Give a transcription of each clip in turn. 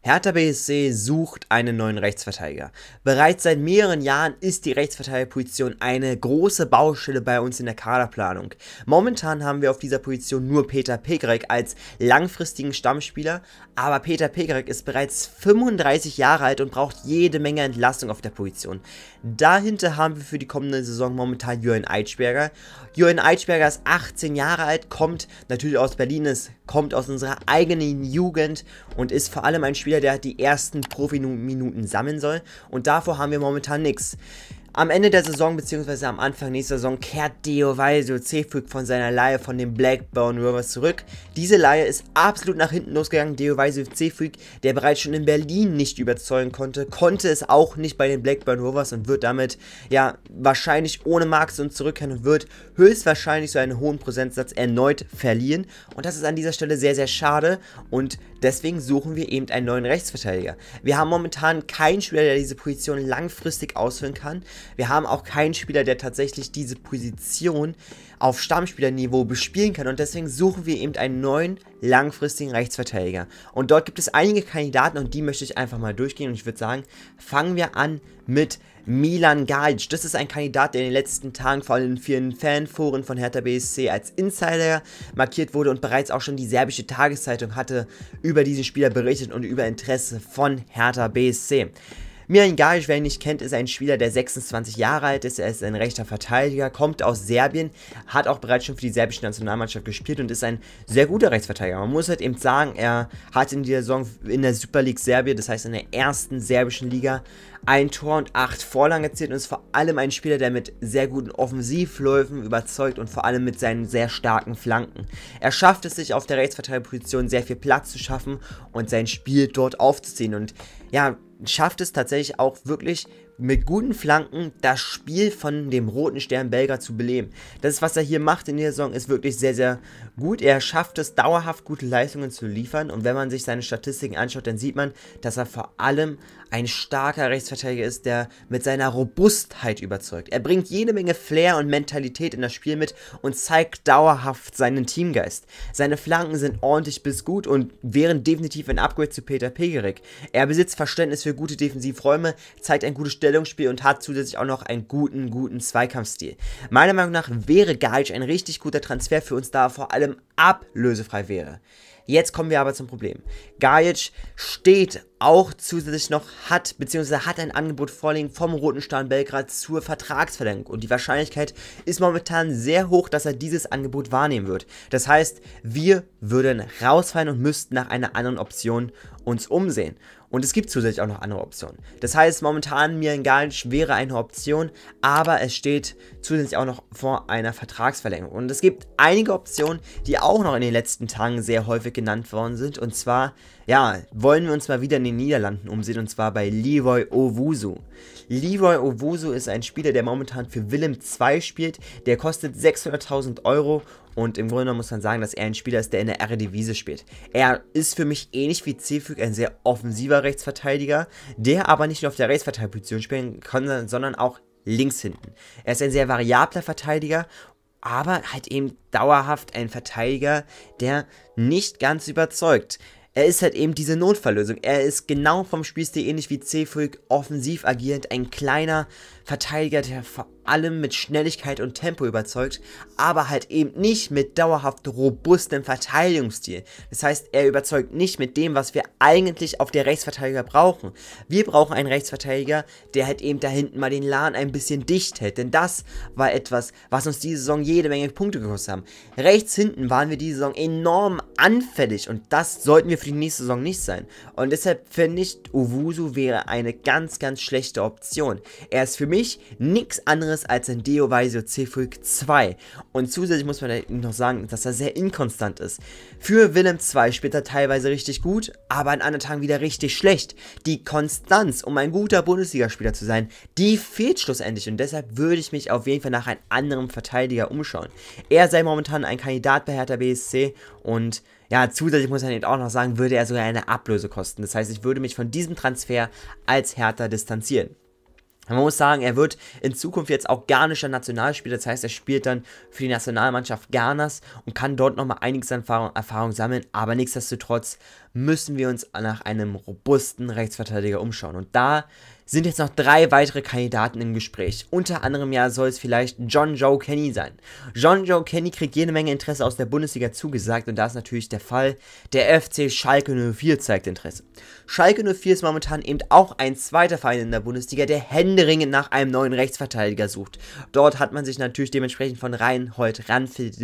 Hertha BSC sucht einen neuen Rechtsverteidiger. Bereits seit mehreren Jahren ist die Rechtsverteidigerposition eine große Baustelle bei uns in der Kaderplanung. Momentan haben wir auf dieser Position nur Peter Pegrek als langfristigen Stammspieler, aber Peter Pegrek ist bereits 35 Jahre alt und braucht jede Menge Entlastung auf der Position. Dahinter haben wir für die kommende Saison momentan Jürgen Eitschberger. Jürgen Eitschberger ist 18 Jahre alt, kommt natürlich aus Berlin, ist, kommt aus unserer eigenen Jugend und ist vor allem ein Spieler, Spieler, der die ersten Profi-Minuten sammeln soll. Und davor haben wir momentan nichts. Am Ende der Saison beziehungsweise am Anfang nächster Saison kehrt Deo Deovaisio Cefuig von seiner Laie von den Blackburn Rovers zurück. Diese Laie ist absolut nach hinten losgegangen. Deo Deovaisio Cefuig, der bereits schon in Berlin nicht überzeugen konnte, konnte es auch nicht bei den Blackburn Rovers und wird damit ja wahrscheinlich ohne Markson zurückkehren und wird höchstwahrscheinlich so einen hohen Prozentsatz erneut verlieren. Und das ist an dieser Stelle sehr, sehr schade und deswegen suchen wir eben einen neuen Rechtsverteidiger. Wir haben momentan keinen Spieler, der diese Position langfristig ausfüllen kann. Wir haben auch keinen Spieler, der tatsächlich diese Position auf Stammspielerniveau bespielen kann und deswegen suchen wir eben einen neuen langfristigen Rechtsverteidiger. Und dort gibt es einige Kandidaten und die möchte ich einfach mal durchgehen und ich würde sagen, fangen wir an mit Milan Galic. Das ist ein Kandidat, der in den letzten Tagen vor allem in vielen Fanforen von Hertha BSC als Insider markiert wurde und bereits auch schon die serbische Tageszeitung hatte über diesen Spieler berichtet und über Interesse von Hertha BSC. Miran Garic, wer ihn nicht kennt, ist ein Spieler, der 26 Jahre alt ist. Er ist ein rechter Verteidiger, kommt aus Serbien, hat auch bereits schon für die serbische Nationalmannschaft gespielt und ist ein sehr guter Rechtsverteidiger. Man muss halt eben sagen, er hat in dieser Saison in der Super League Serbien, das heißt in der ersten serbischen Liga, ein Tor und acht Vorlagen erzielt und ist vor allem ein Spieler, der mit sehr guten Offensivläufen überzeugt und vor allem mit seinen sehr starken Flanken. Er schafft es sich auf der Rechtsverteidigerposition sehr viel Platz zu schaffen und sein Spiel dort aufzuziehen und ja, schafft es tatsächlich auch wirklich mit guten Flanken das Spiel von dem roten Stern Belgrad zu beleben. Das was er hier macht in dieser Saison, ist wirklich sehr, sehr gut. Er schafft es, dauerhaft gute Leistungen zu liefern. Und wenn man sich seine Statistiken anschaut, dann sieht man, dass er vor allem ein starker Rechtsverteidiger ist, der mit seiner Robustheit überzeugt. Er bringt jede Menge Flair und Mentalität in das Spiel mit und zeigt dauerhaft seinen Teamgeist. Seine Flanken sind ordentlich bis gut und wären definitiv ein Upgrade zu Peter Pegerik. Er besitzt Verständnis für gute Defensivräume, zeigt ein gutes Stell Stellungsspiel und hat zusätzlich auch noch einen guten, guten Zweikampfstil. Meiner Meinung nach wäre Gajic ein richtig guter Transfer für uns, da er vor allem ablösefrei wäre. Jetzt kommen wir aber zum Problem. Gajic steht auch zusätzlich noch, hat bzw. hat ein Angebot vorliegen vom Roten Stern Belgrad zur Vertragsverlängerung und die Wahrscheinlichkeit ist momentan sehr hoch, dass er dieses Angebot wahrnehmen wird. Das heißt, wir würden rausfallen und müssten nach einer anderen Option uns umsehen. Und es gibt zusätzlich auch noch andere Optionen. Das heißt, momentan mir egal, wäre eine Option, aber es steht zusätzlich auch noch vor einer Vertragsverlängerung. Und es gibt einige Optionen, die auch noch in den letzten Tagen sehr häufig genannt worden sind. Und zwar, ja, wollen wir uns mal wieder in den Niederlanden umsehen, und zwar bei Leroy Owusu. Leroy Owusu ist ein Spieler, der momentan für Willem 2 spielt. Der kostet 600.000 Euro und im Grunde muss man sagen, dass er ein Spieler ist, der in der R-Devise spielt. Er ist für mich ähnlich wie Zefug ein sehr offensiver Rechtsverteidiger, der aber nicht nur auf der Rechtsverteidigerposition spielen kann, sondern auch links hinten. Er ist ein sehr variabler Verteidiger aber halt eben dauerhaft ein Verteidiger, der nicht ganz überzeugt. Er ist halt eben diese Notfalllösung. Er ist genau vom Spielstil ähnlich wie Cefuig offensiv agierend, ein kleiner Verteidiger, der vor allem mit Schnelligkeit und Tempo überzeugt, aber halt eben nicht mit dauerhaft robustem Verteidigungsstil. Das heißt, er überzeugt nicht mit dem, was wir eigentlich auf der Rechtsverteidiger brauchen. Wir brauchen einen Rechtsverteidiger, der halt eben da hinten mal den Laden ein bisschen dicht hält, denn das war etwas, was uns diese Saison jede Menge Punkte gekostet haben. Rechts hinten waren wir diese Saison enorm anfällig und das sollten wir für die nächste Saison nicht sein. Und deshalb finde ich, Owusu wäre eine ganz, ganz schlechte Option. Er ist für mich nichts anderes anderes als in Deo Visio C-Fulk 2. Und zusätzlich muss man noch sagen, dass er sehr inkonstant ist. Für Willem 2 spielt er teilweise richtig gut, aber an anderen Tagen wieder richtig schlecht. Die Konstanz, um ein guter Bundesligaspieler zu sein, die fehlt schlussendlich. Und deshalb würde ich mich auf jeden Fall nach einem anderen Verteidiger umschauen. Er sei momentan ein Kandidat bei Hertha BSC und ja, zusätzlich muss man eben auch noch sagen, würde er sogar eine Ablöse kosten. Das heißt, ich würde mich von diesem Transfer als Hertha distanzieren. Man muss sagen, er wird in Zukunft jetzt auch ghanischer Nationalspieler. Das heißt, er spielt dann für die Nationalmannschaft Ghanas und kann dort nochmal einiges an Erfahrung, Erfahrung, sammeln. Aber nichtsdestotrotz müssen wir uns nach einem robusten Rechtsverteidiger umschauen. Und da sind jetzt noch drei weitere Kandidaten im Gespräch. Unter anderem ja soll es vielleicht John Joe Kenny sein. John Joe Kenny kriegt jede Menge Interesse aus der Bundesliga zugesagt und da ist natürlich der Fall. Der FC Schalke 04 zeigt Interesse. Schalke 04 ist momentan eben auch ein zweiter Verein in der Bundesliga, der händeringend nach einem neuen Rechtsverteidiger sucht. Dort hat man sich natürlich dementsprechend von Reinhold Ranfeld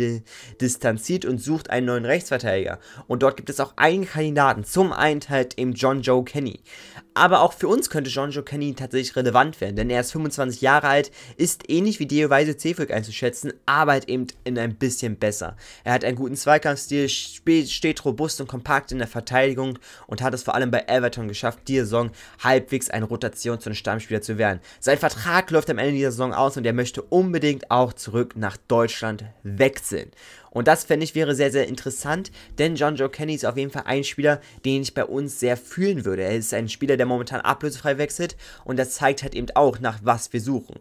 distanziert und sucht einen neuen Rechtsverteidiger. Und dort gibt es auch einen Kandidaten. Zum einen halt eben John Joe Kenny. Aber auch für uns könnte John Joe Kenny Kanini tatsächlich relevant werden, denn er ist 25 Jahre alt, ist ähnlich wie Deoweise Cefric einzuschätzen, aber halt eben in ein bisschen besser. Er hat einen guten Zweikampfstil, steht robust und kompakt in der Verteidigung und hat es vor allem bei Everton geschafft, die Saison halbwegs eine Rotation zu einem Stammspieler zu werden. Sein Vertrag läuft am Ende dieser Saison aus und er möchte unbedingt auch zurück nach Deutschland wechseln. Und das fände ich wäre sehr, sehr interessant, denn John Joe Kenny ist auf jeden Fall ein Spieler, den ich bei uns sehr fühlen würde. Er ist ein Spieler, der momentan ablösefrei wechselt und das zeigt halt eben auch, nach was wir suchen.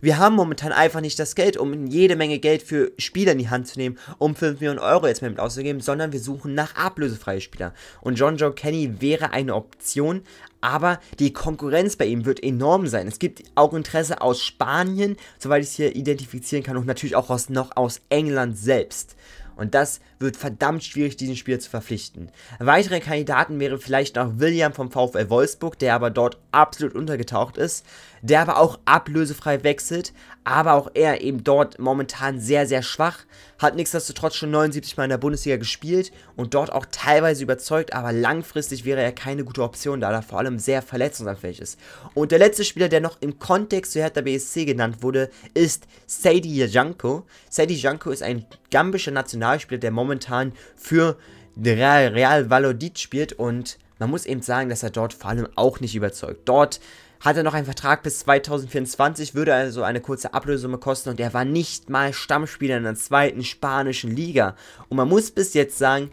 Wir haben momentan einfach nicht das Geld, um jede Menge Geld für Spieler in die Hand zu nehmen, um 5 Millionen Euro jetzt mit auszugeben, sondern wir suchen nach ablösefreie Spieler. Und John Joe Kenny wäre eine Option, aber die Konkurrenz bei ihm wird enorm sein. Es gibt auch Interesse aus Spanien, soweit ich es hier identifizieren kann, und natürlich auch aus, noch aus England selbst. Und das wird verdammt schwierig, diesen Spieler zu verpflichten. Weitere Kandidaten wären vielleicht noch William vom VfL Wolfsburg, der aber dort absolut untergetaucht ist, der aber auch ablösefrei wechselt, aber auch er eben dort momentan sehr, sehr schwach, hat nichtsdestotrotz schon 79 Mal in der Bundesliga gespielt und dort auch teilweise überzeugt, aber langfristig wäre er keine gute Option, da er vor allem sehr verletzungsanfällig ist. Und der letzte Spieler, der noch im Kontext zu Hertha BSC genannt wurde, ist Sadie Janko. Sadie Janko ist ein gambischer Nationalspieler, der momentan momentan für Real Valladolid spielt und man muss eben sagen, dass er dort vor allem auch nicht überzeugt. Dort hat er noch einen Vertrag bis 2024, würde also eine kurze Ablösung kosten und er war nicht mal Stammspieler in der zweiten spanischen Liga. Und man muss bis jetzt sagen,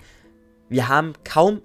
wir haben kaum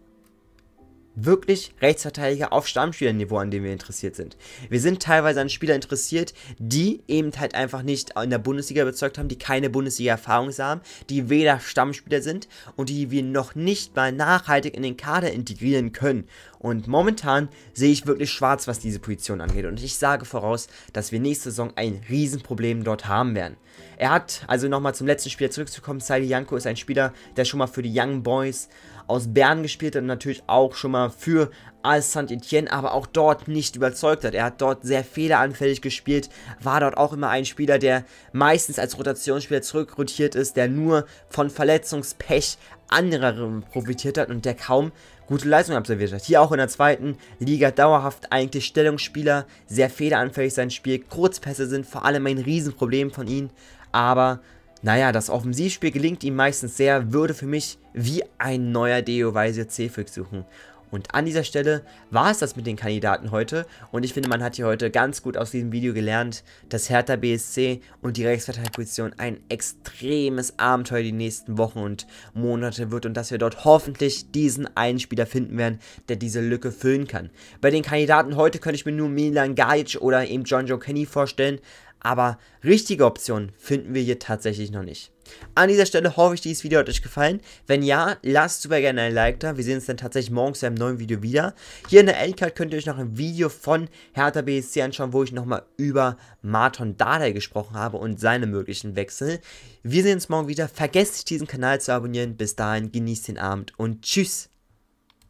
wirklich Rechtsverteidiger auf Stammspielerniveau, an dem wir interessiert sind. Wir sind teilweise an Spieler interessiert, die eben halt einfach nicht in der Bundesliga bezeugt haben, die keine Bundesliga-Erfahrung haben, die weder Stammspieler sind und die wir noch nicht mal nachhaltig in den Kader integrieren können. Und momentan sehe ich wirklich schwarz, was diese Position angeht. Und ich sage voraus, dass wir nächste Saison ein Riesenproblem dort haben werden. Er hat, also nochmal zum letzten Spiel zurückzukommen, Sally Janko ist ein Spieler, der schon mal für die Young Boys aus Bern gespielt hat und natürlich auch schon mal für als Saint-Etienne aber auch dort nicht überzeugt hat. Er hat dort sehr fehleranfällig gespielt, war dort auch immer ein Spieler, der meistens als Rotationsspieler zurückrotiert ist, der nur von Verletzungspech anderer profitiert hat und der kaum gute Leistung absolviert hat. Hier auch in der zweiten Liga dauerhaft eigentlich Stellungsspieler, sehr fehleranfällig sein Spiel, Kurzpässe sind vor allem ein Riesenproblem von ihm, aber naja, das Offensivspiel gelingt ihm meistens sehr, würde für mich wie ein neuer Deo Weise C-Fix suchen. Und an dieser Stelle war es das mit den Kandidaten heute. Und ich finde, man hat hier heute ganz gut aus diesem Video gelernt, dass Hertha BSC und die Rechtsverteidigungsposition ein extremes Abenteuer die nächsten Wochen und Monate wird und dass wir dort hoffentlich diesen einen Spieler finden werden, der diese Lücke füllen kann. Bei den Kandidaten heute könnte ich mir nur Milan Gajic oder eben John Joe Kenny vorstellen, aber richtige Optionen finden wir hier tatsächlich noch nicht. An dieser Stelle hoffe ich, dieses Video hat euch gefallen. Wenn ja, lasst super gerne ein Like da. Wir sehen uns dann tatsächlich morgens zu einem neuen Video wieder. Hier in der Endcard könnt ihr euch noch ein Video von Hertha BSC anschauen, wo ich nochmal über Marton Dardai gesprochen habe und seine möglichen Wechsel. Wir sehen uns morgen wieder. Vergesst nicht, diesen Kanal zu abonnieren. Bis dahin, genießt den Abend und tschüss.